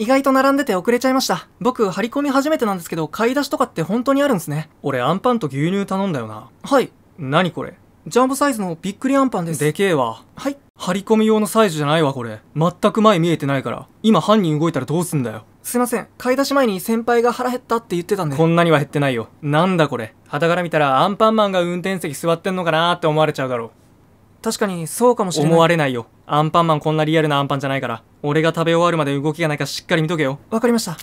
意外と並んでて遅れちゃいました。僕、張り込み初めてなんですけど、買い出しとかって本当にあるんですね。俺、アンパンと牛乳頼んだよな。はい。何これジャンボサイズのびっくりアンパンです。でけえわ。はい。張り込み用のサイズじゃないわ、これ。全く前見えてないから。今犯人動いたらどうすんだよ。すいません。買い出し前に先輩が腹減ったって言ってたんで。こんなには減ってないよ。なんだこれ。旗から見たらアンパンマンが運転席座ってんのかなーって思われちゃうだろう。確かに、そうかもしれない。思われないよ。アンパンマンこんなリアルなアンパンじゃないから。俺が食べ終わるまで動きがないかしっかり見とけよ。わかりました。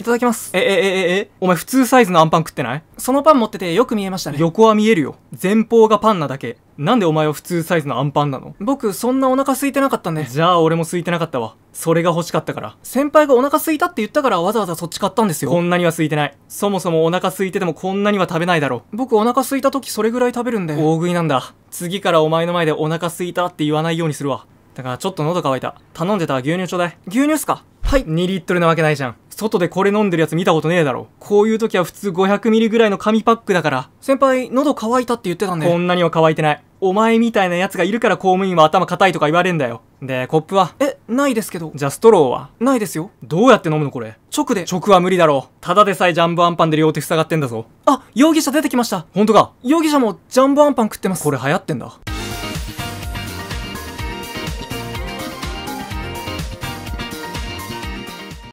いただきます。え、え、え、え、え、お前普通サイズのあんパン食ってないそのパン持っててよく見えましたね。横は見えるよ。前方がパンなだけ。なんでお前は普通サイズのあんパンなの僕、そんなお腹空いてなかったんで。じゃあ俺も空いてなかったわ。それが欲しかったから。先輩がお腹空いたって言ったからわざわざそっち買ったんですよ。こんなには空いてない。そもそもお腹空いててもこんなには食べないだろう。僕お腹空いた時それぐらい食べるんで。大食いなんだ。次からお前の前でお腹空いたって言わないようにするわ。だからちょっと喉乾いた。頼んでた牛乳ちょうだい。牛乳っすかはい。2リットルなわけないじゃん。外でこれ飲んでるやつ見たことねえだろ。こういう時は普通500ミリぐらいの紙パックだから。先輩、喉乾いたって言ってたんで。こんなには乾いてない。お前みたいなやつがいるから公務員は頭固いとか言われんだよ。で、コップはえ、ないですけど。じゃあストローはないですよ。どうやって飲むのこれ。直で。直は無理だろう。ただでさえジャンボアンパンで両手塞がってんだぞ。あ、容疑者出てきました。ほんとか容疑者もジャンボアンパン食ってます。これ流行ってんだ。